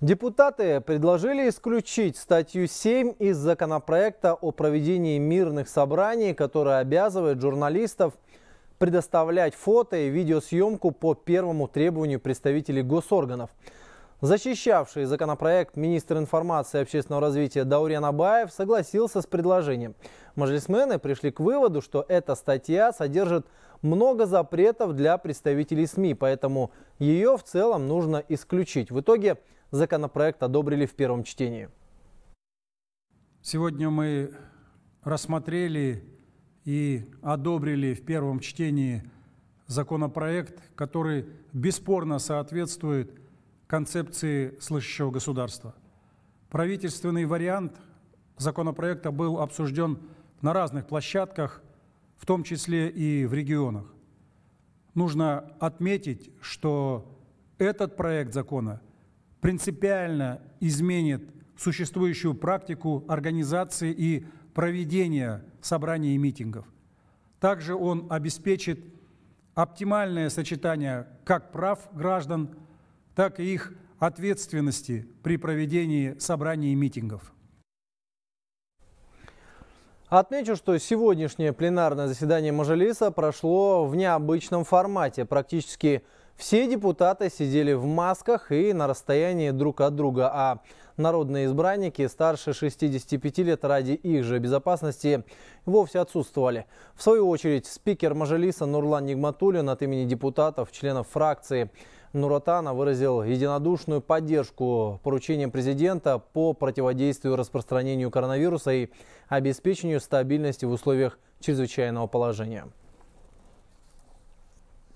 Депутаты предложили исключить статью 7 из законопроекта о проведении мирных собраний, которая обязывает журналистов предоставлять фото и видеосъемку по первому требованию представителей госорганов – Защищавший законопроект министр информации и общественного развития Даурен Абаев согласился с предложением. Мажлисмены пришли к выводу, что эта статья содержит много запретов для представителей СМИ, поэтому ее в целом нужно исключить. В итоге законопроект одобрили в первом чтении. Сегодня мы рассмотрели и одобрили в первом чтении законопроект, который бесспорно соответствует концепции слышащего государства. Правительственный вариант законопроекта был обсужден на разных площадках, в том числе и в регионах. Нужно отметить, что этот проект закона принципиально изменит существующую практику организации и проведения собраний и митингов. Также он обеспечит оптимальное сочетание как прав граждан – так и их ответственности при проведении собраний и митингов. Отмечу, что сегодняшнее пленарное заседание Мажелиса прошло в необычном формате. Практически все депутаты сидели в масках и на расстоянии друг от друга, а народные избранники старше 65 лет ради их же безопасности вовсе отсутствовали. В свою очередь спикер Мажелиса Нурлан Нигматуллин от имени депутатов, членов фракции Нуратана выразил единодушную поддержку поручениям президента по противодействию распространению коронавируса и обеспечению стабильности в условиях чрезвычайного положения.